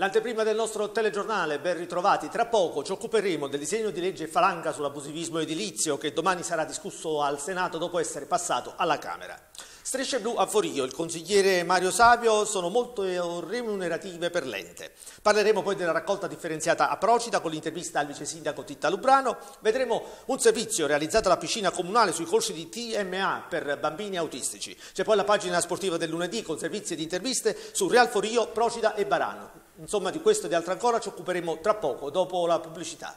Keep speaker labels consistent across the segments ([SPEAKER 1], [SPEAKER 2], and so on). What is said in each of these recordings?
[SPEAKER 1] L'anteprima del nostro telegiornale, ben ritrovati. Tra poco ci occuperemo del disegno di legge Falanga sull'abusivismo edilizio che domani sarà discusso al Senato dopo essere passato alla Camera. Strisce blu a Forio, il consigliere Mario Savio sono molto remunerative per l'ente. Parleremo poi della raccolta differenziata a Procida con l'intervista al vice sindaco Titta Lubrano. Vedremo un servizio realizzato alla piscina comunale sui corsi di TMA per bambini autistici. C'è poi la pagina sportiva del lunedì con servizi ed interviste su Real Forio, Procida e Barano. Insomma di questo e di altro ancora ci occuperemo tra poco, dopo la pubblicità.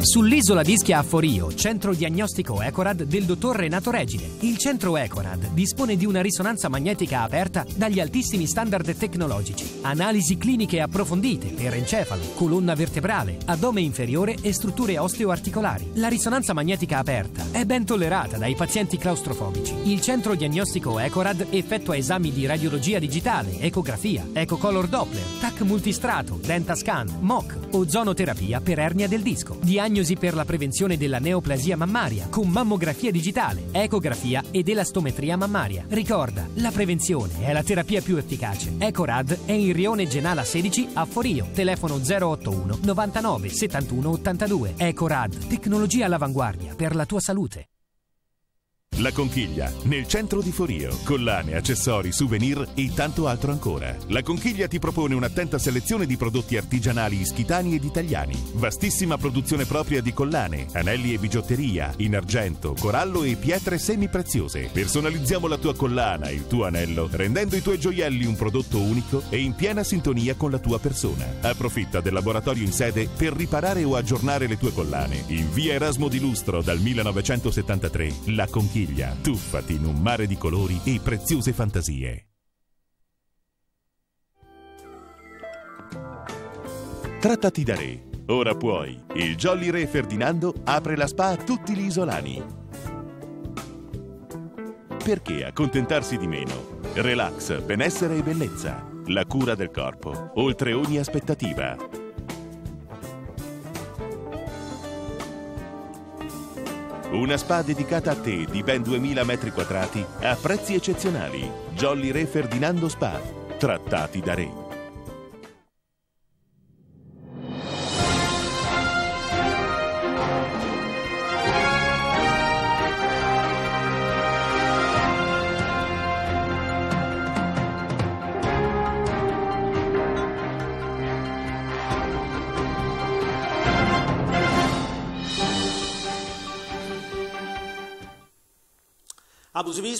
[SPEAKER 2] Sull'isola di Forio, centro diagnostico Ecorad del dottor Renato Regine. Il centro Ecorad dispone di una risonanza magnetica aperta dagli altissimi standard tecnologici, analisi cliniche approfondite per encefalo, colonna vertebrale, addome inferiore e strutture osteoarticolari. La risonanza magnetica aperta è ben tollerata dai pazienti claustrofobici. Il centro diagnostico Ecorad effettua esami di radiologia digitale, ecografia, ecocolor Doppler, TAC multistrato, dentascan, MOC, ozonoterapia per ernia del disco. Di diagnosi per la prevenzione della neoplasia mammaria con mammografia digitale, ecografia ed elastometria mammaria. Ricorda, la prevenzione è la terapia più efficace. Ecorad è in Rione Genala 16 a Forio, telefono 081 99 71 82. Ecorad, tecnologia all'avanguardia per la tua salute.
[SPEAKER 3] La Conchiglia, nel centro di Forio, collane, accessori, souvenir e tanto altro ancora. La Conchiglia ti propone un'attenta selezione di prodotti artigianali ischitani ed italiani, vastissima produzione propria di collane, anelli e bigiotteria, in argento, corallo e pietre semipreziose. Personalizziamo la tua collana, il tuo anello, rendendo i tuoi gioielli un prodotto unico e in piena sintonia con la tua persona. Approfitta del laboratorio in sede per riparare o aggiornare le tue collane. In via Erasmo di Lustro dal 1973, La Conchiglia Siviglia. Tuffati in un mare di colori e preziose fantasie. Trattati da re. Ora puoi. Il Jolly Re Ferdinando apre la spa a tutti gli isolani. Perché accontentarsi di meno? Relax, benessere e bellezza. La cura del corpo, oltre ogni aspettativa. Una spa dedicata a te di ben 2000 metri quadrati a prezzi eccezionali. Jolly Re Ferdinando Spa. Trattati da Re.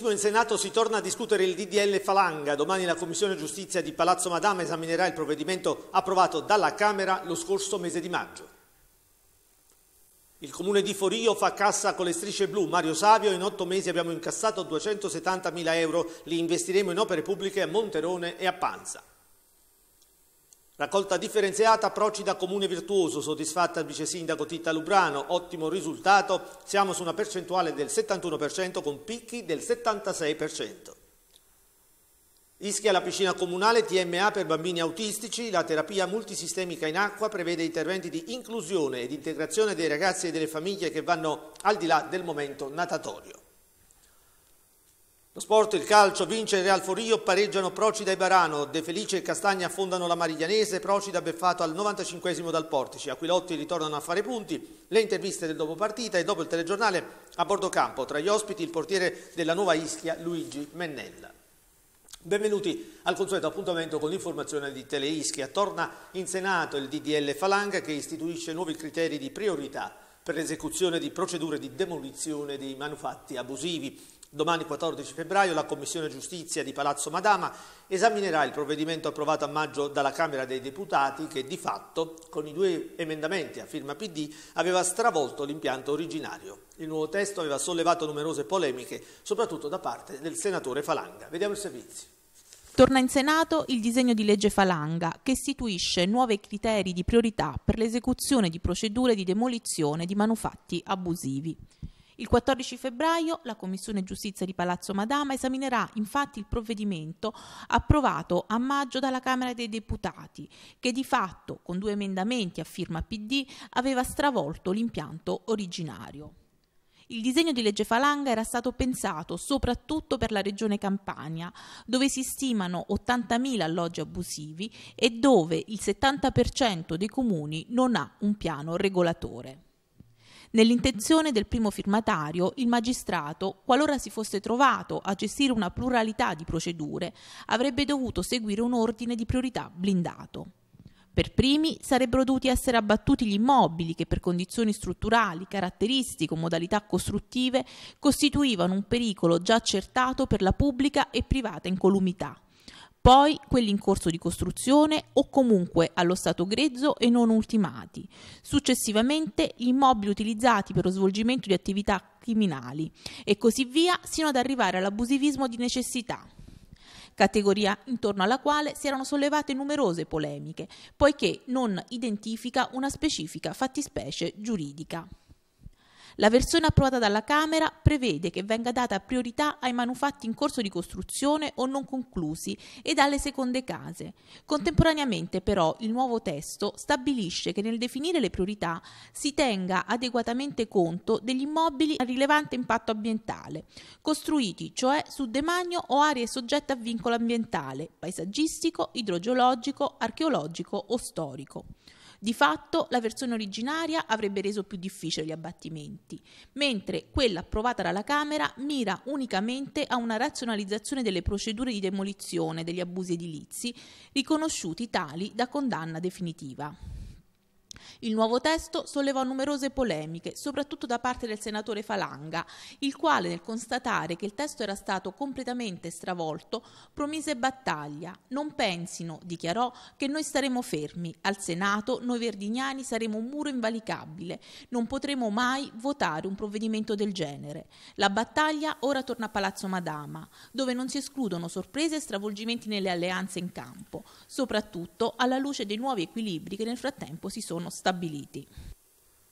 [SPEAKER 1] mattino in Senato si torna a discutere il DDL Falanga. Domani la Commissione Giustizia di Palazzo Madama esaminerà il provvedimento approvato dalla Camera lo scorso mese di maggio. Il comune di Forio fa cassa con le strisce blu. Mario Savio, in otto mesi abbiamo incassato 270 mila euro, li investiremo in opere pubbliche a Monterone e a Panza. Raccolta differenziata, approcci da comune virtuoso, soddisfatta il vice sindaco Titta Lubrano, ottimo risultato, siamo su una percentuale del 71% con picchi del 76%. Ischia la piscina comunale TMA per bambini autistici, la terapia multisistemica in acqua prevede interventi di inclusione ed integrazione dei ragazzi e delle famiglie che vanno al di là del momento natatorio. Lo sport, il calcio, vince il Real Forio, pareggiano Procida e Barano, De Felice e Castagna affondano la Mariglianese, Procida beffato al 95 dal Portici, Aquilotti ritornano a fare punti, le interviste del dopopartita e dopo il telegiornale a bordo campo, tra gli ospiti il portiere della nuova Ischia Luigi Mennella. Benvenuti al consueto appuntamento con l'informazione di Teleischia. Torna in Senato il DDL Falanga che istituisce nuovi criteri di priorità per l'esecuzione di procedure di demolizione dei manufatti abusivi. Domani 14 febbraio la Commissione Giustizia di Palazzo Madama esaminerà il provvedimento approvato a maggio dalla Camera dei Deputati che di fatto, con i due emendamenti a firma PD, aveva stravolto l'impianto originario. Il nuovo testo aveva sollevato numerose polemiche, soprattutto da parte del senatore Falanga. Vediamo i servizi.
[SPEAKER 4] Torna in Senato il disegno di legge Falanga che istituisce nuovi criteri di priorità per l'esecuzione di procedure di demolizione di manufatti abusivi. Il 14 febbraio la Commissione Giustizia di Palazzo Madama esaminerà infatti il provvedimento approvato a maggio dalla Camera dei Deputati, che di fatto, con due emendamenti a firma PD, aveva stravolto l'impianto originario. Il disegno di legge Falanga era stato pensato soprattutto per la regione Campania, dove si stimano 80.000 alloggi abusivi e dove il 70% dei comuni non ha un piano regolatore nell'intenzione del primo firmatario, il magistrato, qualora si fosse trovato a gestire una pluralità di procedure, avrebbe dovuto seguire un ordine di priorità blindato. Per primi sarebbero dovuti essere abbattuti gli immobili che per condizioni strutturali, caratteristiche o modalità costruttive costituivano un pericolo già accertato per la pubblica e privata incolumità poi quelli in corso di costruzione o comunque allo stato grezzo e non ultimati, successivamente gli immobili utilizzati per lo svolgimento di attività criminali e così via sino ad arrivare all'abusivismo di necessità categoria intorno alla quale si erano sollevate numerose polemiche, poiché non identifica una specifica fattispecie giuridica. La versione approvata dalla Camera prevede che venga data priorità ai manufatti in corso di costruzione o non conclusi ed alle seconde case. Contemporaneamente però il nuovo testo stabilisce che nel definire le priorità si tenga adeguatamente conto degli immobili a rilevante impatto ambientale, costruiti cioè su demagno o aree soggette a vincolo ambientale, paesaggistico, idrogeologico, archeologico o storico. Di fatto la versione originaria avrebbe reso più difficili gli abbattimenti, mentre quella approvata dalla Camera mira unicamente a una razionalizzazione delle procedure di demolizione degli abusi edilizi riconosciuti tali da condanna definitiva. Il nuovo testo sollevò numerose polemiche, soprattutto da parte del senatore Falanga, il quale nel constatare che il testo era stato completamente stravolto promise battaglia. Non pensino, dichiarò, che noi staremo fermi. Al Senato noi verdiniani saremo un muro invalicabile. Non potremo mai votare un provvedimento del genere. La battaglia ora torna a Palazzo Madama, dove non si escludono sorprese e stravolgimenti nelle alleanze in campo soprattutto alla luce dei nuovi equilibri che nel frattempo si sono stabiliti.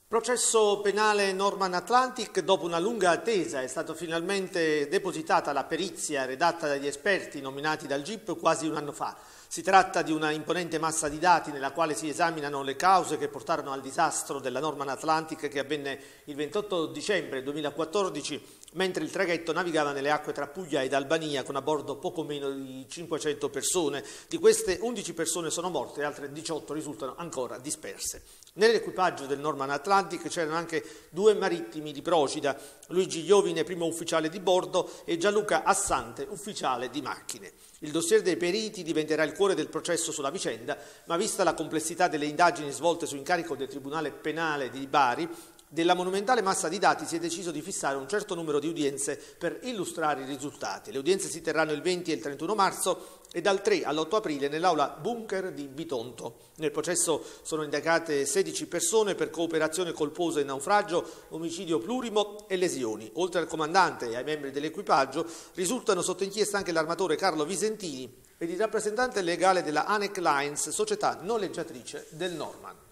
[SPEAKER 4] Processo
[SPEAKER 1] penale Norman Atlantic, dopo una lunga attesa, è stata finalmente depositata la perizia redatta dagli esperti nominati dal GIP quasi un anno fa. Si tratta di una imponente massa di dati nella quale si esaminano le cause che portarono al disastro della Norman Atlantic che avvenne il 28 dicembre 2014 mentre il traghetto navigava nelle acque tra Puglia ed Albania con a bordo poco meno di 500 persone. Di queste 11 persone sono morte e altre 18 risultano ancora disperse. Nell'equipaggio del Norman Atlantic c'erano anche due marittimi di Procida, Luigi Iovine, primo ufficiale di bordo, e Gianluca Assante, ufficiale di macchine. Il dossier dei periti diventerà il cuore del processo sulla vicenda, ma vista la complessità delle indagini svolte su incarico del Tribunale Penale di Bari, della monumentale massa di dati si è deciso di fissare un certo numero di udienze per illustrare i risultati. Le udienze si terranno il 20 e il 31 marzo e dal 3 all'8 aprile nell'aula Bunker di Bitonto. Nel processo sono indagate 16 persone per cooperazione colposa e naufragio, omicidio plurimo e lesioni. Oltre al comandante e ai membri dell'equipaggio risultano sotto inchiesta anche l'armatore Carlo Visentini ed il rappresentante legale della Anec Lines, società noleggiatrice del Norman.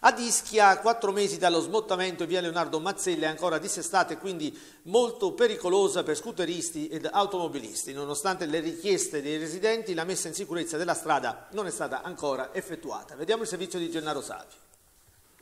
[SPEAKER 1] Ad Ischia, quattro mesi dallo smottamento via Leonardo Mazzella è ancora dissestata e quindi molto pericolosa per scooteristi ed automobilisti. Nonostante le richieste dei residenti, la messa in sicurezza della strada non è stata ancora effettuata. Vediamo il servizio di Gennaro Savi.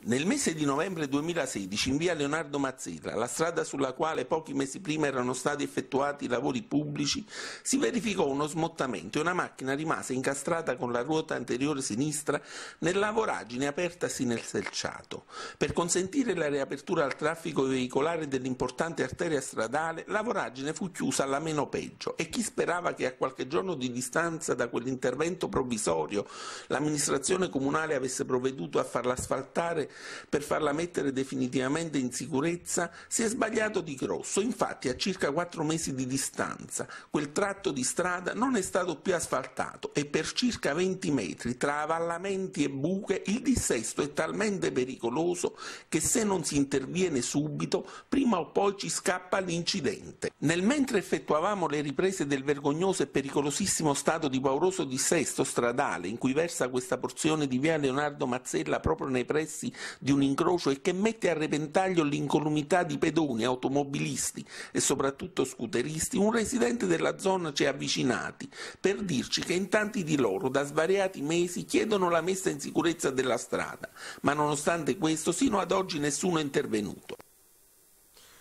[SPEAKER 5] Nel mese di novembre 2016, in via Leonardo Mazzella, la strada sulla quale pochi mesi prima erano stati effettuati i lavori pubblici, si verificò uno smottamento e una macchina rimase incastrata con la ruota anteriore sinistra nella voragine apertasi nel selciato. Per consentire la riapertura al traffico veicolare dell'importante arteria stradale, la voragine fu chiusa alla meno peggio e chi sperava che a qualche giorno di distanza da quell'intervento provvisorio l'amministrazione comunale avesse provveduto a farla asfaltare per farla mettere definitivamente in sicurezza, si è sbagliato di grosso. Infatti, a circa quattro mesi di distanza, quel tratto di strada non è stato più asfaltato e per circa 20 metri, tra avallamenti e buche, il dissesto è talmente pericoloso che se non si interviene subito, prima o poi ci scappa l'incidente. Nel mentre effettuavamo le riprese del vergognoso e pericolosissimo stato di pauroso dissesto stradale in cui versa questa porzione di via Leonardo Mazzella proprio nei pressi di un incrocio e che mette a repentaglio l'incolumità di pedoni, automobilisti e soprattutto scooteristi, un residente della zona ci è avvicinati per dirci che in tanti di loro da svariati mesi chiedono la messa in sicurezza della strada, ma nonostante questo sino ad oggi nessuno è intervenuto.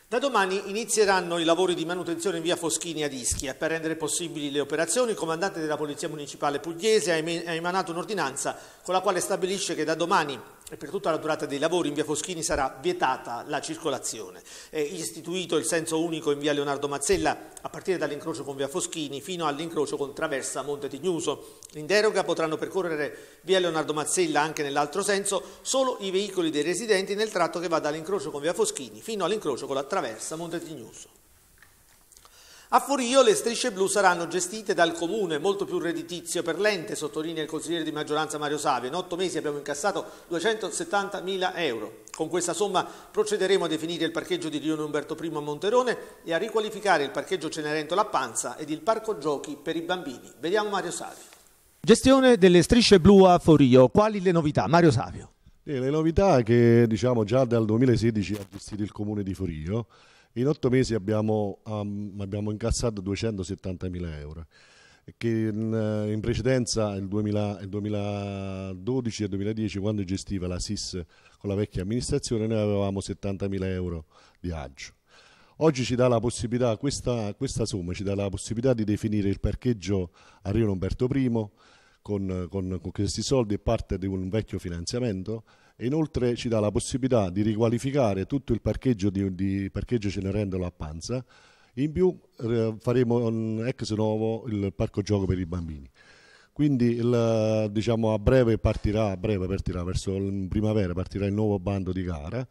[SPEAKER 5] Da domani inizieranno i lavori di manutenzione
[SPEAKER 1] in via Foschini a Ischia. Per rendere possibili le operazioni, il comandante della Polizia Municipale Pugliese ha emanato un'ordinanza con la quale stabilisce che da domani e per tutta la durata dei lavori in via Foschini sarà vietata la circolazione. È istituito il senso unico in via Leonardo Mazzella a partire dall'incrocio con via Foschini fino all'incrocio con Traversa Monte Tignuso. In deroga potranno percorrere via Leonardo Mazzella anche nell'altro senso solo i veicoli dei residenti nel tratto che va dall'incrocio con via Foschini fino all'incrocio con la Traversa Monte Tignuso. A Forio le strisce blu saranno gestite dal comune, molto più redditizio per l'ente, sottolinea il consigliere di maggioranza Mario Savio. In otto mesi abbiamo incassato 270 mila euro. Con questa somma procederemo a definire il parcheggio di Rione Umberto I a Monterone e a riqualificare il parcheggio Cenerentola a Panza ed il parco giochi per i bambini. Vediamo Mario Savio. Gestione delle strisce blu a Forio. Quali le novità? Mario Savio.
[SPEAKER 6] Eh, le novità che diciamo già dal 2016 ha gestito il comune di Forio in otto mesi abbiamo, um, abbiamo incassato 270.000 euro che in, mm, in precedenza il, 2000, il, 2012 e il 2010 quando gestiva la SIS con la vecchia amministrazione noi avevamo 70 mila euro di agio. Oggi ci dà la possibilità, questa, questa, somma ci dà la possibilità di definire il parcheggio a Rio Lomberto I con, con, con questi soldi e parte di un vecchio finanziamento Inoltre ci dà la possibilità di riqualificare tutto il parcheggio di, di parcheggio Cenerendola a Panza, in più eh, faremo un ex novo il parco gioco per i bambini. Quindi il, diciamo, a breve partirà, a breve partirà verso primavera partirà il nuovo bando di gara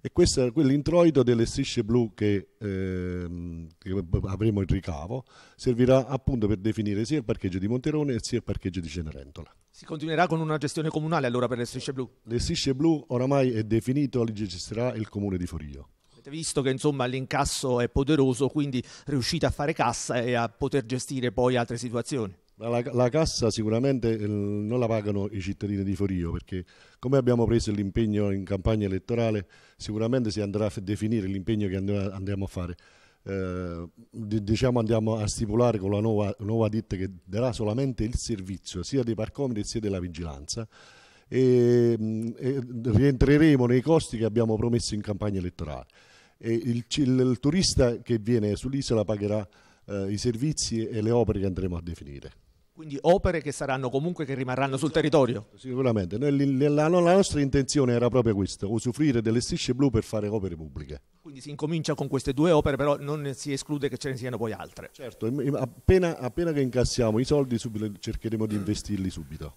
[SPEAKER 6] e questo è quell'introito delle strisce blu che, ehm, che, avremo in ricavo servirà appunto per definire sia il parcheggio di Monterone sia il parcheggio di Cenerentola. Si continuerà con una gestione comunale allora per le strisce blu? Le strisce blu oramai è definito, li gestirà il comune di Forio
[SPEAKER 1] avete visto che insomma, l'incasso è poderoso, quindi riuscite a fare cassa e a poter gestire poi altre situazioni.
[SPEAKER 6] La, la, cassa sicuramente eh, non la pagano i cittadini di Forio perché come abbiamo preso l'impegno in campagna elettorale sicuramente si andrà a definire l'impegno che andiamo a fare. Eh, diciamo andiamo a stipulare con la nuova, nuova ditta che darà solamente il servizio sia dei parcomiti sia della vigilanza e, mm, e rientreremo nei costi che abbiamo promesso in campagna elettorale. Il, il, il turista che viene sull'isola pagherà eh, i servizi e le opere che andremo a definire.
[SPEAKER 1] Quindi opere che saranno comunque che rimarranno sul territorio?
[SPEAKER 6] Sicuramente, la, la, nostra intenzione era proprio questa, usufruire delle strisce blu per fare opere pubbliche.
[SPEAKER 1] Quindi si incomincia con queste due opere, però non si esclude che ce ne siano
[SPEAKER 6] poi altre. Certo, appena, appena che incassiamo i soldi subito, cercheremo di investirli subito.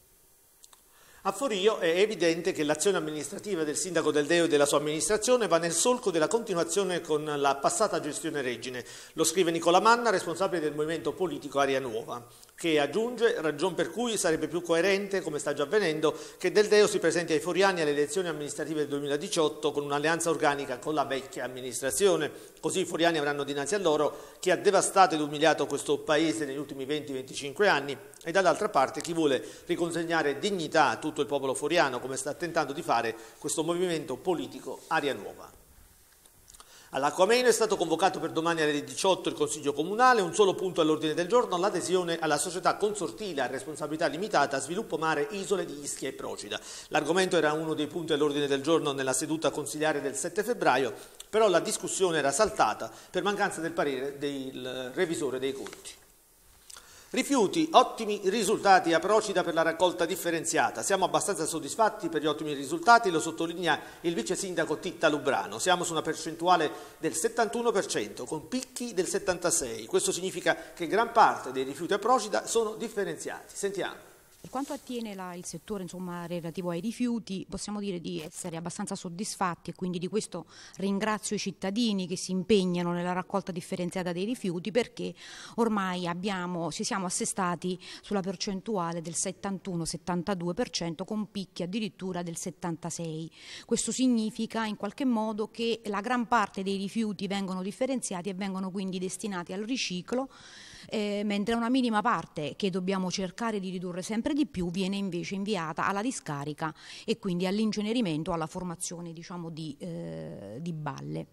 [SPEAKER 1] A Forio è evidente che l'azione amministrativa del sindaco Del Deo e della sua amministrazione va nel solco della continuazione con la passata gestione Regine. Lo scrive Nicola Manna, responsabile del movimento politico Aria Nuova che aggiunge, ragion per cui sarebbe più coerente, come sta già avvenendo, che Del Deo si presenti ai foriani alle elezioni amministrative del 2018 con un'alleanza organica con la vecchia amministrazione. Così i foriani avranno dinanzi a loro chi ha devastato ed umiliato questo paese negli ultimi 20-25 anni e dall'altra parte chi vuole riconsegnare dignità a tutto il popolo foriano, come sta tentando di fare questo movimento politico Aria Nuova. All'Aquameno è stato convocato per domani alle 18 il Consiglio Comunale, un solo punto all'ordine del giorno, l'adesione alla società consortile a responsabilità limitata Sviluppo Mare Isole di Ischia e Procida. L'argomento era uno dei punti all'ordine del giorno nella seduta consigliare del 7 febbraio, però la discussione era saltata per mancanza del parere del revisore dei conti. Rifiuti, ottimi risultati a Procida per la raccolta differenziata. Siamo abbastanza soddisfatti per gli ottimi risultati, lo sottolinea il vice sindaco Titta Lubrano. Siamo su una percentuale del 71%, con picchi del 76%. Questo significa che gran parte dei rifiuti a Procida sono differenziati. Sentiamo.
[SPEAKER 7] Per quanto
[SPEAKER 8] attiene la, il settore insomma, relativo ai rifiuti, possiamo dire di essere abbastanza soddisfatti e quindi di questo ringrazio i cittadini che si impegnano nella raccolta differenziata dei rifiuti perché ormai abbiamo, ci siamo assestati sulla percentuale del 71-72% con picchi addirittura del 76%. Questo significa in qualche modo che la gran parte dei rifiuti vengono differenziati e vengono quindi destinati al riciclo eh, mentre una minima parte che dobbiamo cercare di ridurre sempre di più viene invece inviata alla discarica e quindi all'incenerimento, alla formazione diciamo, di, eh, di balle.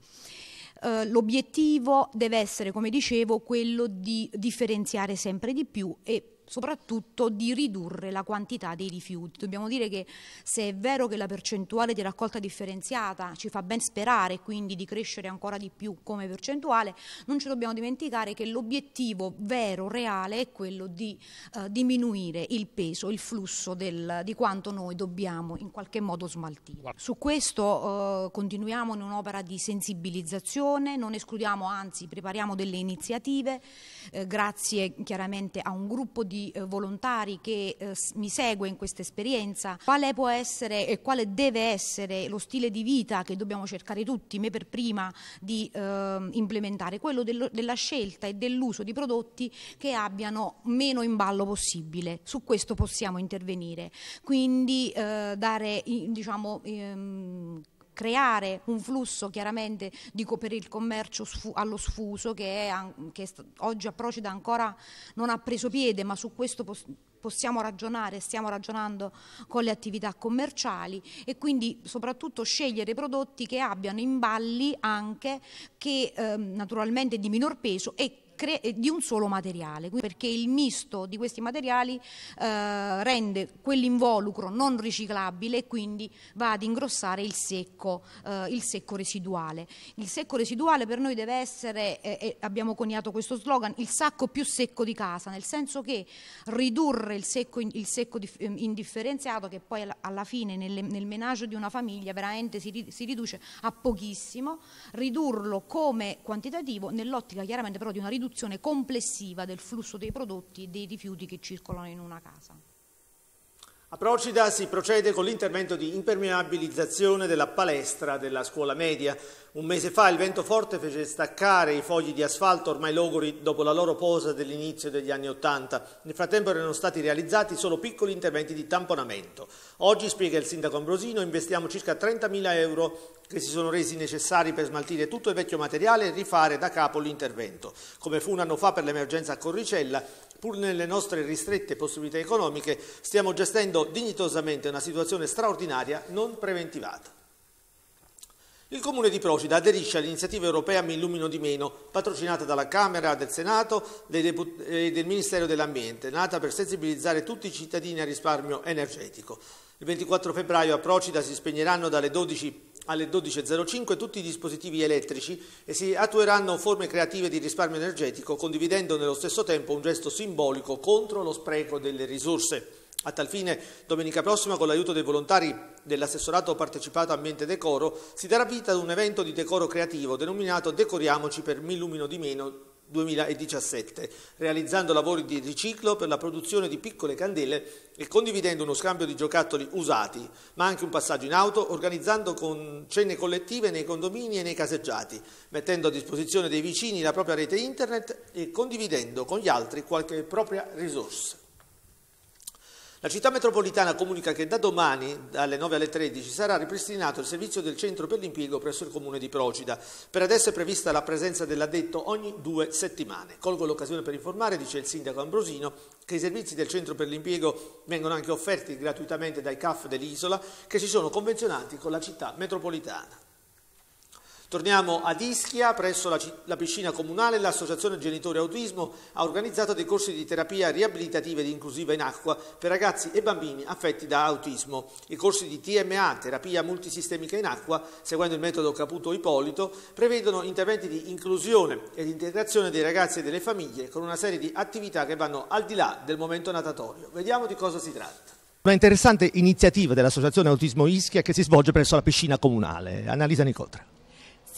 [SPEAKER 8] Uh, l'obiettivo deve essere, come dicevo, quello di differenziare sempre di più e soprattutto di ridurre la quantità dei rifiuti. Dobbiamo dire che se è vero che la percentuale di raccolta differenziata ci fa ben sperare quindi di crescere ancora di più come percentuale, non ci dobbiamo dimenticare che l'obiettivo vero, reale è quello di eh, diminuire il peso, il flusso del, di quanto noi dobbiamo in qualche modo smaltire. Su questo eh, continuiamo in un'opera di sensibilizzazione, non escludiamo, anzi prepariamo delle iniziative, eh, grazie chiaramente a un gruppo di di eh, volontari che eh, mi segue in questa esperienza, quale può essere e quale deve essere lo stile di vita che dobbiamo cercare tutti, me per prima, di ehm, implementare, quello della scelta e dell'uso di prodotti che abbiano meno imballo possibile. Su questo possiamo intervenire, quindi eh, dare diciamo, ehm, creare un flusso chiaramente dico, per il commercio sfu allo sfuso che, è, che oggi a Procida ancora non ha preso piede, ma su questo possiamo ragionare, stiamo ragionando con le attività commerciali e quindi soprattutto scegliere prodotti che abbiano imballi anche che eh, naturalmente di minor peso e eh, di un solo materiale, perché il misto di questi materiali eh, rende quell'involucro non riciclabile e quindi va ad ingrossare il secco, eh, il secco residuale. Il secco residuale per noi deve essere, eh, eh abbiamo coniato questo slogan, il sacco più secco di casa, nel senso che ridurre il secco, il secco ehm, indifferenziato che poi alla fine nel, nel menaggio di una famiglia veramente si, si riduce a pochissimo, ridurlo come quantitativo nell'ottica chiaramente però di una riduzione riduzione complessiva del flusso dei prodotti e dei rifiuti che circolano in una casa.
[SPEAKER 1] A Procida si procede con l'intervento di impermeabilizzazione della palestra della scuola media. Un mese fa il vento forte fece staccare i fogli di asfalto ormai logori dopo la loro posa dell'inizio degli anni Ottanta. Nel frattempo erano stati realizzati solo piccoli interventi di tamponamento. Oggi, spiega il sindaco Ambrosino, investiamo circa 30.000 euro che si sono resi necessari per smaltire tutto il vecchio materiale e rifare da capo l'intervento. Come fu un anno fa per l'emergenza a Corricella, pur nelle nostre ristrette possibilità economiche, stiamo gestendo dignitosamente una situazione straordinaria non preventivata. Il Comune di Procida aderisce all'iniziativa europea Mi illumino di meno, patrocinata dalla Camera del Senato e del Ministero dell'Ambiente, nata per sensibilizzare tutti i cittadini al risparmio energetico. Il 24 febbraio a Procida si spegneranno dalle 12 alle 12.05 tutti i dispositivi elettrici e si attueranno forme creative di risparmio energetico, condividendo nello stesso tempo un gesto simbolico contro lo spreco delle risorse. A tal fine, domenica prossima, con l'aiuto dei volontari dell'assessorato partecipato Ambiente Decoro, si darà vita ad un evento di decoro creativo denominato Decoriamoci per Millumino di meno 2017, realizzando lavori di riciclo per la produzione di piccole candele e condividendo uno scambio di giocattoli usati, ma anche un passaggio in auto, organizzando con cene collettive nei condomini e nei caseggiati, mettendo a disposizione dei vicini la propria rete internet e condividendo con gli altri qualche propria risorsa. La città metropolitana comunica che da domani, dalle 9 alle 13, sarà ripristinato il servizio del centro per l'impiego presso il comune di Procida. Per adesso è prevista la presenza dell'addetto ogni due settimane. Colgo l'occasione per informare, dice il sindaco Ambrosino, che i servizi del centro per l'impiego vengono anche offerti gratuitamente dai CAF dell'isola che si sono convenzionati con la città metropolitana. Torniamo ad Ischia, presso la, la piscina comunale, l'Associazione Genitori Autismo ha organizzato dei corsi di terapia riabilitativa ed inclusiva in acqua per ragazzi e bambini affetti da autismo. I corsi di TMA, terapia multisistemica in acqua, seguendo il metodo Caputo Ippolito, prevedono interventi di inclusione ed integrazione dei ragazzi e delle famiglie con una serie di attività che vanno al di là del momento natatorio. Vediamo di cosa si tratta. Una interessante iniziativa dell'Associazione Autismo Ischia che si svolge presso la piscina comunale. Annalisa Nicotra.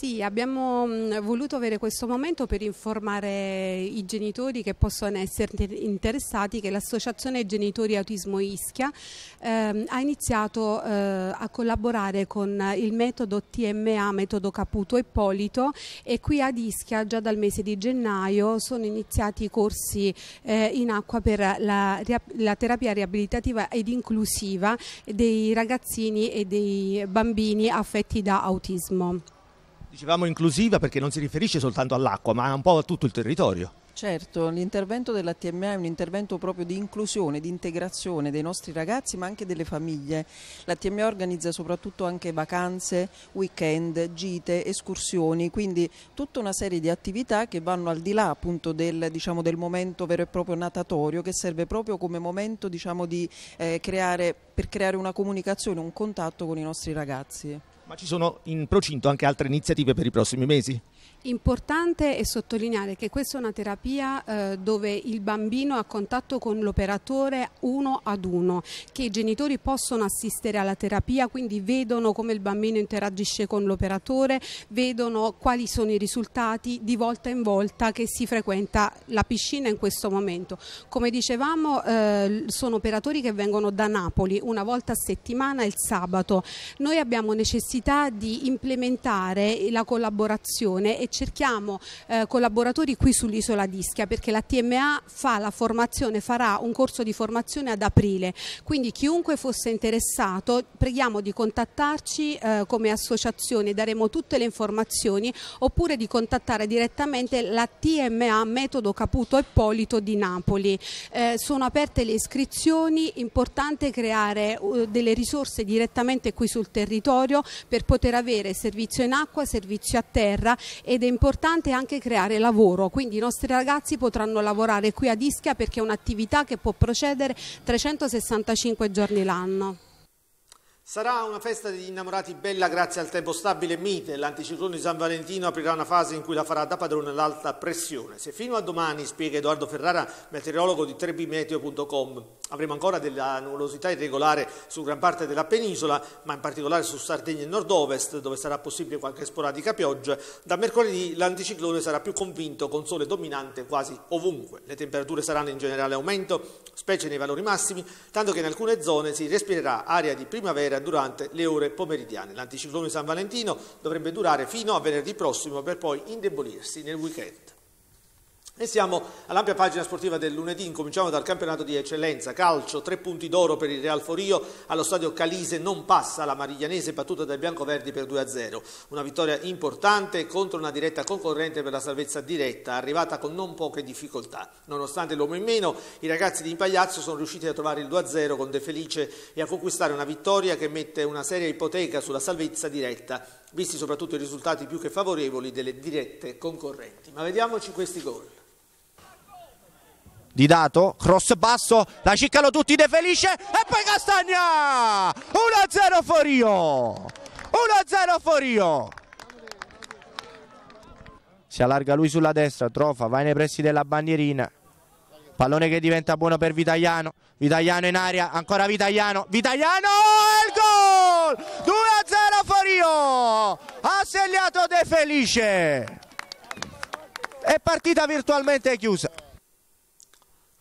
[SPEAKER 7] Sì, abbiamo voluto avere questo momento per informare i genitori che possono essere interessati che l'associazione Genitori Autismo Ischia ehm, ha iniziato eh, a collaborare con il metodo TMA, metodo Caputo e Polito e qui ad Ischia già dal mese di gennaio sono iniziati i corsi eh, in acqua per la, la terapia riabilitativa ed inclusiva dei ragazzini e dei bambini affetti da autismo.
[SPEAKER 1] Dicevamo inclusiva perché non si riferisce soltanto all'acqua, ma un po' a tutto il territorio.
[SPEAKER 3] Certo, l'intervento della TMA è un intervento proprio di inclusione, di integrazione dei nostri ragazzi ma anche delle famiglie. La TMA organizza soprattutto anche vacanze, weekend, gite, escursioni, quindi tutta una serie di attività che vanno al di là appunto del, diciamo, del momento vero e proprio natatorio che serve proprio come momento diciamo, di, eh,
[SPEAKER 7] creare, per creare una comunicazione, un contatto con i nostri ragazzi.
[SPEAKER 1] Ma ci sono in procinto anche altre iniziative per i prossimi mesi?
[SPEAKER 7] Importante è sottolineare che questa è una terapia eh, dove il bambino ha contatto con l'operatore uno ad uno, che i genitori possono assistere alla terapia, quindi vedono come il bambino interagisce con l'operatore, vedono quali sono i risultati di volta in volta che si frequenta la piscina in questo momento. Come dicevamo eh, sono operatori che vengono da Napoli una volta a settimana il sabato. Noi abbiamo necessità di implementare la collaborazione formazione e cerchiamo eh, collaboratori qui sull'isola d'Ischia perché la TMA fa la formazione, farà un corso di formazione ad aprile, quindi chiunque fosse interessato preghiamo di contattarci eh, come associazione, daremo tutte le informazioni oppure di contattare direttamente la TMA Metodo Caputo e Polito di Napoli. Eh, sono aperte le iscrizioni, importante creare uh, delle risorse direttamente qui sul territorio per poter avere servizio in acqua, servizio a terra ed è importante anche creare lavoro, quindi i nostri ragazzi potranno lavorare qui ad Ischia perché è un'attività che può procedere 365 giorni l'anno.
[SPEAKER 1] Sarà una festa degli innamorati bella grazie al tempo stabile e mite. L'anticiclone di San Valentino aprirà una fase in cui la farà da padrone l'alta pressione. Se fino a domani, spiega Edoardo Ferrara, meteorologo di trebimeteo.com, avremo ancora della nuvolosità irregolare su gran parte della penisola, ma in particolare su Sardegna e nord-ovest, dove sarà possibile qualche sporadica pioggia, da mercoledì l'anticiclone sarà più convinto con sole dominante quasi ovunque. Le temperature saranno in generale aumento, specie nei valori massimi, tanto che in alcune zone si respirerà aria di primavera durante le ore pomeridiane. L'anticiclone San Valentino dovrebbe durare fino a venerdì prossimo per poi indebolirsi nel weekend. E siamo all'ampia pagina sportiva del lunedì, incominciamo dal campionato di eccellenza, calcio, tre punti d'oro per il Real Forio, allo stadio Calise non passa la Mariglianese battuta dai Biancoverdi per 2-0, una vittoria importante contro una diretta concorrente per la salvezza diretta, arrivata con non poche difficoltà. Nonostante l'uomo in meno, i ragazzi di Impagliazzo sono riusciti a trovare il 2-0 con De Felice e a conquistare una vittoria che mette una seria ipoteca sulla salvezza diretta, visti soprattutto i risultati più che favorevoli delle dirette concorrenti. Ma vediamoci questi gol
[SPEAKER 2] di dato, cross basso, la ciccano tutti De Felice e poi Castagna! 1-0 Forio! 1-0 Forio! Si allarga lui sulla destra, Trofa, va nei pressi della bandierina. Pallone che diventa buono per Vitagliano. Vitagliano in aria, ancora Vitagliano. Vitagliano il gol! 2-0 Forio! Ha segnato De Felice! È partita virtualmente chiusa.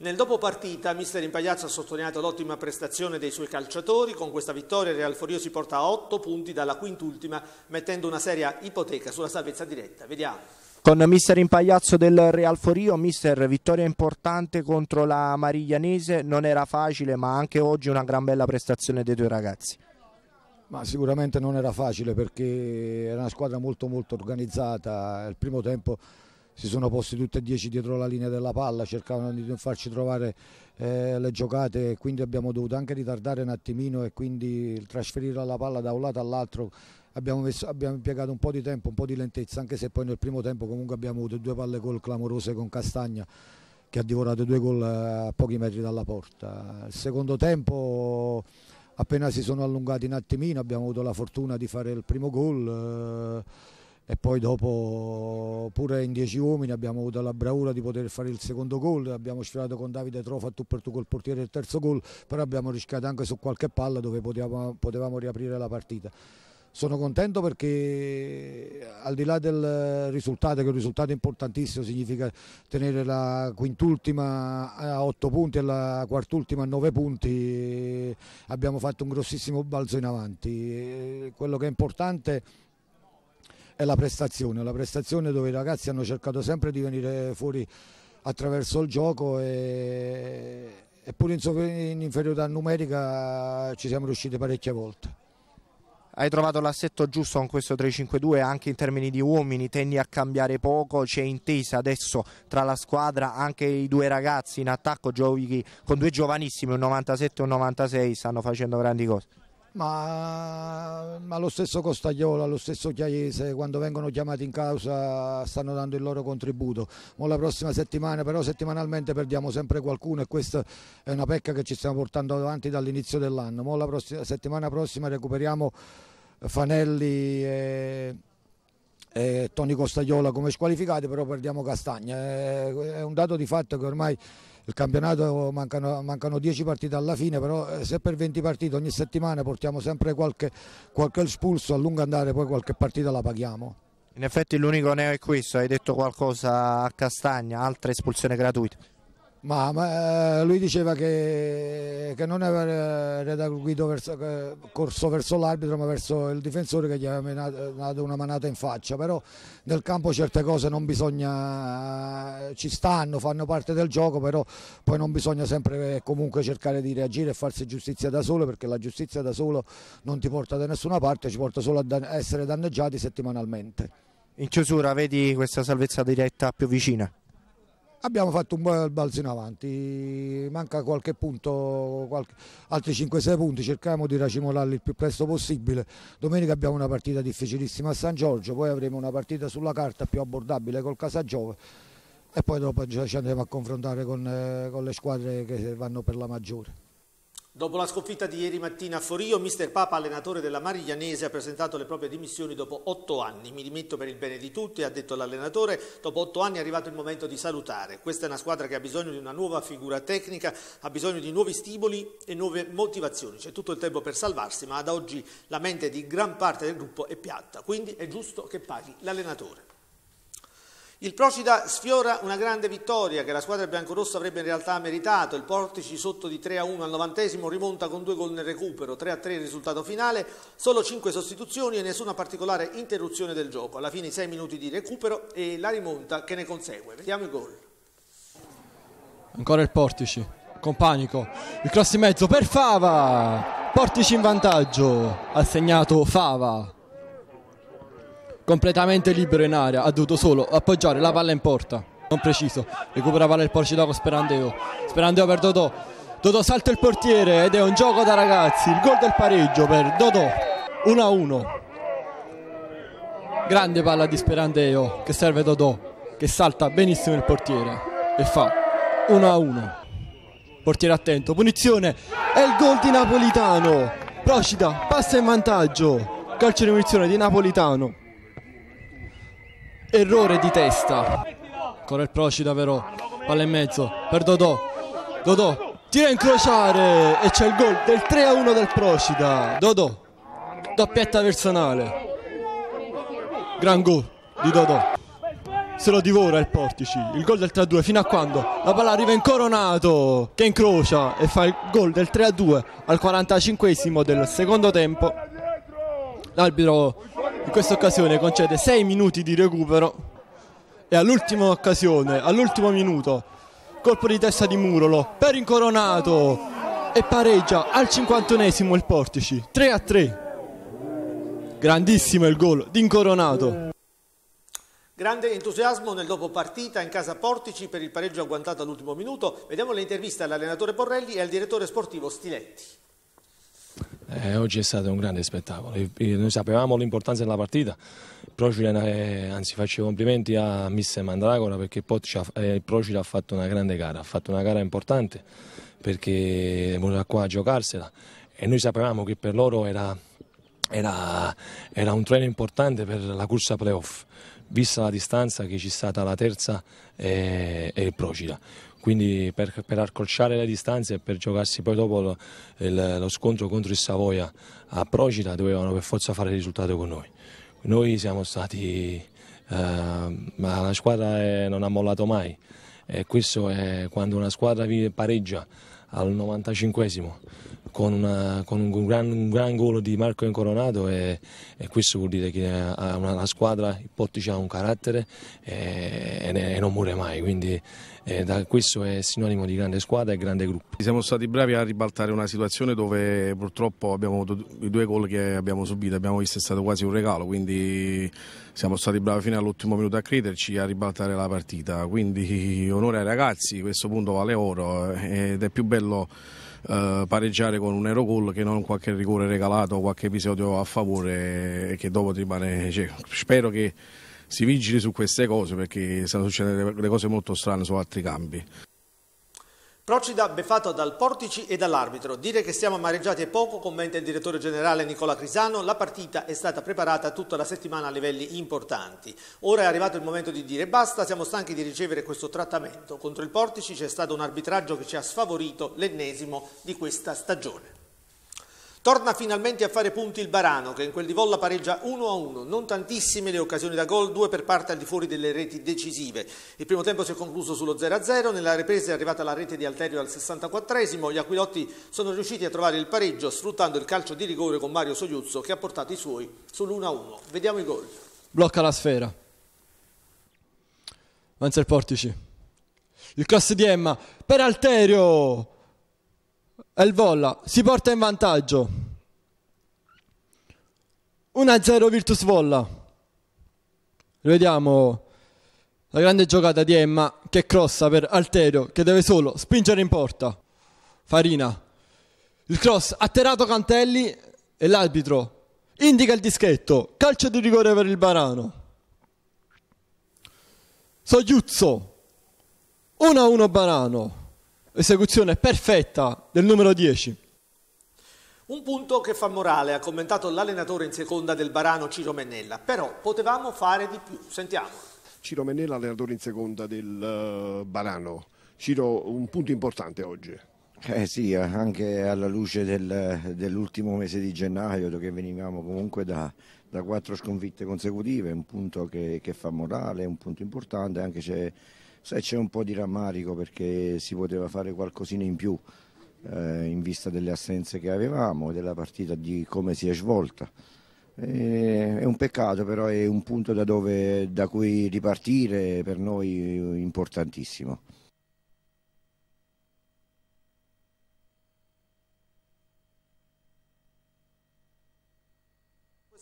[SPEAKER 1] Nel dopopartita, mister Impagliazzo ha sottolineato l'ottima prestazione dei suoi calciatori. Con questa vittoria il Real Forio si porta a 8 punti dalla quintultima, mettendo una seria ipoteca sulla salvezza diretta. Vediamo.
[SPEAKER 2] Con mister Impagliazzo del Real Forio, mister vittoria importante contro la Mariglianese, non era facile ma anche oggi una gran bella prestazione dei due ragazzi. Ma sicuramente non era facile perché era una
[SPEAKER 9] squadra molto molto organizzata, il primo tempo si sono posti tutti e dieci dietro la linea della palla, cercavano di non farci trovare eh, le giocate, quindi abbiamo dovuto anche ritardare un attimino e quindi trasferire la palla da un lato all'altro. Abbiamo, messo, abbiamo impiegato un po' di tempo, un po' di lentezza, anche se poi nel primo tempo comunque abbiamo avuto due palle gol clamorose con Castagna che ha divorato due gol eh, a pochi metri dalla porta. Il secondo tempo appena si sono allungati un attimino abbiamo avuto la fortuna di fare il primo gol. Eh, e poi dopo pure in dieci uomini abbiamo avuto la bravura di poter fare il secondo gol, abbiamo sfilato con Davide Trofa tu per tu col portiere il terzo gol, però abbiamo rischiato anche su qualche palla dove potevamo, potevamo riaprire la partita. Sono contento perché al di là del risultato, che è un risultato importantissimo, significa tenere la quintultima a 8 punti e la quartultima a 9 punti, abbiamo fatto un grossissimo balzo in avanti. Quello che è importante è è la prestazione, la prestazione dove i ragazzi hanno cercato sempre di venire fuori attraverso il gioco e, e pure in inferiorità numerica
[SPEAKER 2] ci siamo riusciti parecchie volte. Hai trovato l'assetto giusto con questo 3-5-2 anche in termini di uomini, tendi a cambiare poco, c'è intesa adesso tra la squadra, anche i due ragazzi in attacco, giochi con due giovanissimi, un 97 e un 96, stanno facendo grandi cose.
[SPEAKER 9] Ma, ma, lo stesso Costagliola, lo stesso Chiaiese, quando vengono chiamati in causa stanno dando il loro contributo. Mo la prossima settimana, però settimanalmente perdiamo sempre qualcuno e questa è una pecca che ci stiamo portando avanti dall'inizio dell'anno. Mo la prossima, settimana prossima recuperiamo Fanelli e, e Toni Costagliola come squalificati, però perdiamo Castagna. È, è un dato di fatto che ormai il campionato mancano, mancano 10 partite alla fine, però eh, se per 20 partite ogni settimana portiamo sempre qualche, qualche espulso, a lungo andare poi qualche partita la
[SPEAKER 2] paghiamo. In effetti l'unico neo è questo, hai detto qualcosa a Castagna, altra espulsione gratuita.
[SPEAKER 9] Ma, ma, eh, lui diceva che, che non aveva eh, redaguito verso, corso verso l'arbitro ma verso il difensore che gli aveva eh, dato una manata in faccia, però nel campo certe cose non bisogna, ci stanno, fanno parte del gioco, però poi non bisogna sempre comunque cercare di reagire e farsi giustizia da solo perché la giustizia da solo non ti porta da nessuna parte, ci porta solo a essere danneggiati
[SPEAKER 2] settimanalmente. In chiusura vedi questa salvezza diretta più vicina?
[SPEAKER 9] abbiamo fatto un bel balzo in avanti, manca qualche punto, qualche, altri 5-6 punti, cerchiamo di racimolarli il più presto possibile. Domenica abbiamo una partita difficilissima a San Giorgio, poi avremo una partita sulla carta più abbordabile col Casagiove e poi dopo ci andremo a confrontare con, eh, con le squadre che vanno per la maggiore.
[SPEAKER 1] Dopo la sconfitta di ieri mattina a Forio, mister Papa, allenatore della Mariglianese, ha presentato le proprie dimissioni dopo otto anni. Mi dimetto per il bene di tutti, ha detto l'allenatore. Dopo otto anni è arrivato il momento di salutare. Questa è una squadra che ha bisogno di una nuova figura tecnica, ha bisogno di nuovi stimoli e nuove motivazioni. C'è tutto il tempo per salvarsi, ma ad oggi la mente di gran parte del gruppo è piatta. Quindi è giusto che paghi l'allenatore. Il Procida sfiora una grande vittoria che la squadra biancorossa avrebbe in realtà meritato. Il Portici sotto di 3 a 1 al novantesimo rimonta con due gol nel recupero, 3 a 3 il risultato finale, solo 5 sostituzioni e nessuna particolare interruzione del gioco. Alla fine 6 minuti di recupero e la rimonta che ne consegue. Vediamo il gol.
[SPEAKER 10] Ancora il Portici, con panico, il cross in mezzo per Fava. Portici in vantaggio, ha segnato Fava completamente libero in area, ha dovuto solo appoggiare la palla in porta, non preciso, recupera palla il Porcida con Sperandeo, Sperandeo per Dodò, Dodò salta il portiere ed è un gioco da ragazzi, il gol del pareggio per Dodò, 1-1. Grande palla di Sperandeo che serve Dodò, che salta benissimo il portiere e fa 1-1. Portiere attento, punizione È il gol di Napolitano. Procida passa in vantaggio. Calcio di munizione di Napolitano errore di testa. Ancora il Procida però, palla in mezzo per Dodò. Dodò tira a incrociare e c'è il gol del 3-1 del Procida. Dodò, doppietta personale. Gran gol di Dodò. Se lo divora il Portici, il gol del 3-2 fino a quando la palla arriva in Coronato che incrocia e fa il gol del 3-2 al 45 del secondo tempo. L'arbitro in questa occasione concede 6 minuti di recupero e all'ultima occasione, all'ultimo minuto, colpo di testa di Murolo per incoronato e pareggia al 51esimo il Portici 3 a 3. Grandissimo il gol di incoronato.
[SPEAKER 1] Grande entusiasmo nel dopo partita in casa Portici per il pareggio agguantato all'ultimo minuto. Vediamo le interviste all'allenatore Borrelli e al direttore sportivo Stiletti.
[SPEAKER 11] Eh, oggi è stato un grande spettacolo, noi sapevamo l'importanza della partita, Procida, eh, anzi faccio complimenti a Mister Mandragora perché eh, Procida ha fatto una grande gara, ha fatto una gara importante perché è venuta qua a giocarsela e noi sapevamo che per loro era, era, era un treno importante per la corsa playoff, vista la distanza che c'è è stata la terza eh, e, e il Procida quindi per, per accorciare le distanze e per giocarsi poi dopo lo, il, lo scontro contro il Savoia a Procida dovevano per forza fare il risultato con noi. Noi siamo stati, eh, ma la squadra è, eh, non ha mollato mai e questo è quando una squadra pareggia al 95 esimo con, una, con un, gran, gran, gol di Marco Incoronato e, e, questo vuol dire che ha una, la squadra, il Pottici ha un carattere eh, e, e, non muore mai, quindi eh, da, questo è sinonimo di grande squadra e grande gruppo.
[SPEAKER 6] Siamo stati bravi a ribaltare una situazione dove purtroppo abbiamo, i due gol che abbiamo subito abbiamo visto è stato quasi un regalo, quindi siamo stati bravi fino all'ultimo minuto a crederci e a ribaltare la partita, quindi onore ai ragazzi, questo punto vale oro eh, ed è più bello eh, pareggiare con un aerogol che non qualche rigore regalato o qualche episodio a favore e che dopo rimane cioè, spero che si vigili su queste cose perché stanno succedendo delle cose molto strane su altri campi
[SPEAKER 1] Procida beffato dal Portici e dall'arbitro. Dire che siamo amareggiati è poco, commenta il direttore generale Nicola Crisano. La partita è stata preparata tutta la settimana a livelli importanti. Ora è arrivato il momento di dire basta, siamo stanchi di ricevere questo trattamento. Contro il Portici c'è stato un arbitraggio che ci ha sfavorito l'ennesimo di questa stagione. Torna finalmente a fare punti il Barano che in quel di Volla pareggia 1-1, non tantissime le occasioni da gol, due per parte al di fuori delle reti decisive. Il primo tempo si è concluso sullo 0-0, nella ripresa è arrivata la rete di Alterio al 64esimo, gli Aquilotti sono riusciti a trovare il pareggio sfruttando il calcio di rigore con Mario Sogliuzzo che ha portato i suoi sull'1-1. Vediamo i gol.
[SPEAKER 10] Blocca la sfera. Avanza il portici. Il cross di Emma per Alterio il Volla si porta in vantaggio. 1-0 Virtus Volla. Vediamo la grande giocata di Emma che crossa per Alterio che deve solo spingere in porta. Farina. Il cross atterrato Cantelli e l'arbitro indica il dischetto. Calcio di rigore per il Barano. Sogliuzzo. 1-1 Barano esecuzione perfetta del numero 10.
[SPEAKER 1] Un punto che fa morale, ha commentato l'allenatore in seconda del Barano Ciro Mennella, però potevamo fare di più,
[SPEAKER 6] sentiamo. Ciro Mennella, allenatore in seconda del eh, Barano. Ciro, un punto importante oggi.
[SPEAKER 2] Eh sì, anche alla luce del, dell'ultimo mese di gennaio, dove venivamo comunque da, da quattro sconfitte consecutive, un punto che, che fa morale, un punto importante, anche se Sai, c'è un po' di rammarico perché si poteva fare qualcosina in più eh, in vista delle assenze che avevamo e della partita di come si è svolta. E, eh, è un peccato però è un punto da, dove, da cui ripartire per noi importantissimo.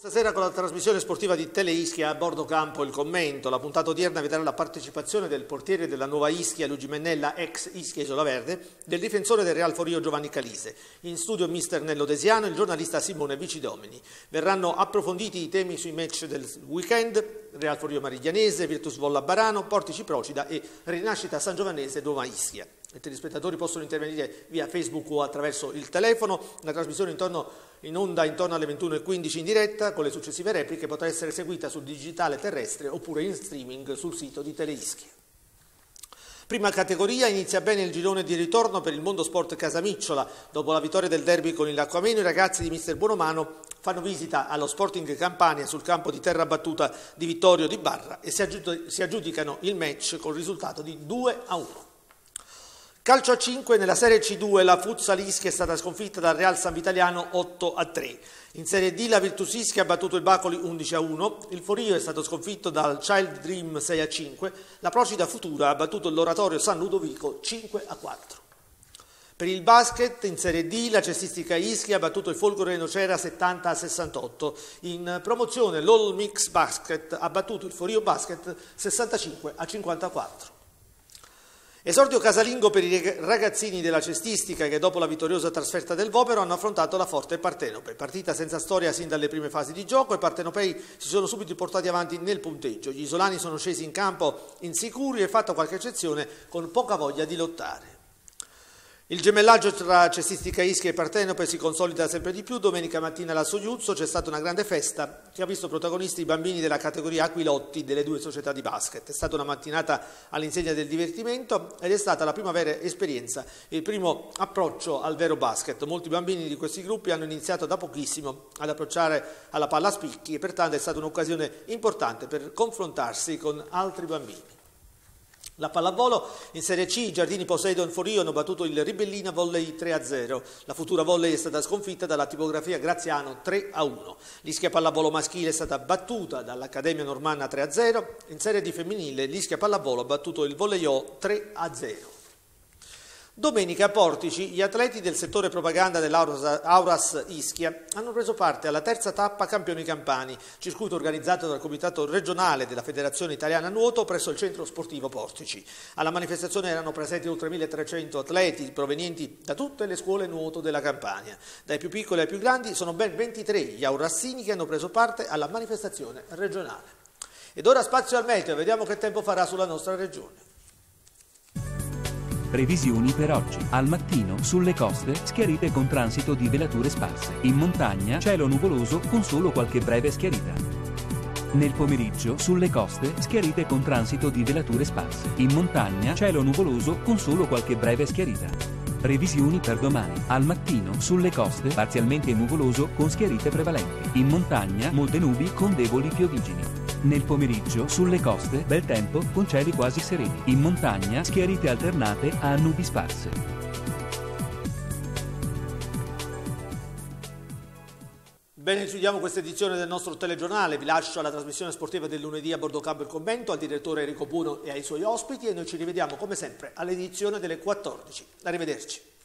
[SPEAKER 1] Stasera con la trasmissione sportiva di Tele Ischia a bordo campo il commento. La puntata odierna vedrà la partecipazione del portiere della nuova Ischia Luigi Mennella, ex Ischia Isola Verde, del difensore del Real Forio Giovanni Calise. In studio mister Nello Desiano e il giornalista Simone Vicidomini. Verranno approfonditi i temi sui match del weekend, Real Forio Mariglianese, Virtus Volla Barano, Portici Procida e Rinascita San Giovanese Nuova Ischia i telespettatori possono intervenire via Facebook o attraverso il telefono. La trasmissione intorno, in onda intorno alle 21.15 in diretta con le successive repliche potrà essere seguita sul digitale terrestre oppure in streaming sul sito di Teledischia. Prima categoria inizia bene il girone di ritorno per il Mondo Sport Casamicciola. Dopo la vittoria del derby con il Acquameno, i ragazzi di Mister Buonomano fanno visita allo Sporting Campania sul campo di terra battuta di Vittorio Di Barra e si aggiudicano il match col risultato di 2 a 1. Calcio a 5 nella Serie C2 la Futsal Ischia è stata sconfitta dal Real San Vitaliano 8 a 3. In Serie D la Virtus Ischia ha battuto il Bacoli 11 a 1, il Forio è stato sconfitto dal Child Dream 6 a 5, la Procida Futura ha battuto l'Oratorio San Ludovico 5 a 4. Per il basket in Serie D la cestistica Ischia ha battuto il Folgore Nocera 70 a 68. In promozione l'All Mix Basket ha battuto il Forio Basket 65 a 54. Esordio casalingo per i ragazzini della cestistica che dopo la vittoriosa trasferta del Vopero hanno affrontato la forte Partenope. Partita senza storia sin dalle prime fasi di gioco, e partenopei si sono subito portati avanti nel punteggio. Gli isolani sono scesi in campo insicuri e fatta qualche eccezione con poca voglia di lottare. Il gemellaggio tra cestistica Ischia e Partenope si consolida sempre di più. Domenica mattina alla Sogliuzzo c'è stata una grande festa che ha visto protagonisti i bambini della categoria Aquilotti delle due società di basket. È stata una mattinata all'insegna del divertimento ed è stata la prima vera esperienza, il primo approccio al vero basket. Molti bambini di questi gruppi hanno iniziato da pochissimo ad approcciare alla palla a spicchi e pertanto è stata un'occasione importante per confrontarsi con altri bambini. La pallavolo in Serie C, i Giardini Poseidon Forio hanno battuto il Ribellina Volley 3-0. La futura Volley è stata sconfitta dalla tipografia Graziano 3-1. L'Ischia Pallavolo maschile è stata battuta dall'Accademia Normanna 3-0. In Serie D femminile l'Ischia Pallavolo ha battuto il Volleyò 3-0. Domenica a Portici, gli atleti del settore propaganda dell'Auras Ischia hanno preso parte alla terza tappa Campioni Campani, circuito organizzato dal Comitato regionale della Federazione Italiana Nuoto presso il centro sportivo Portici. Alla manifestazione erano presenti oltre 1300 atleti provenienti da tutte le scuole nuoto della Campania. Dai più piccoli ai più grandi sono ben 23 gli aurassini che hanno preso parte alla manifestazione regionale. Ed ora spazio al meteo, vediamo che tempo farà sulla nostra regione.
[SPEAKER 3] Previsioni per oggi. Al mattino, sulle coste, schiarite con transito di velature sparse. In montagna, cielo nuvoloso con solo qualche breve schiarita. Nel pomeriggio, sulle coste, schiarite con transito di velature sparse. In montagna, cielo nuvoloso con solo qualche breve schiarita. Previsioni per domani. Al mattino, sulle coste, parzialmente nuvoloso con schiarite prevalenti. In montagna, molte nubi con deboli piovigini. Nel pomeriggio, sulle coste, bel tempo, con cieli quasi sereni. In montagna, schiarite alternate a nubi sparse.
[SPEAKER 1] Bene, chiudiamo questa edizione del nostro telegiornale. Vi lascio alla trasmissione sportiva del lunedì a Bordo Campo il commento, al direttore Enrico Buno e ai suoi ospiti e noi ci rivediamo come sempre all'edizione delle 14. Arrivederci.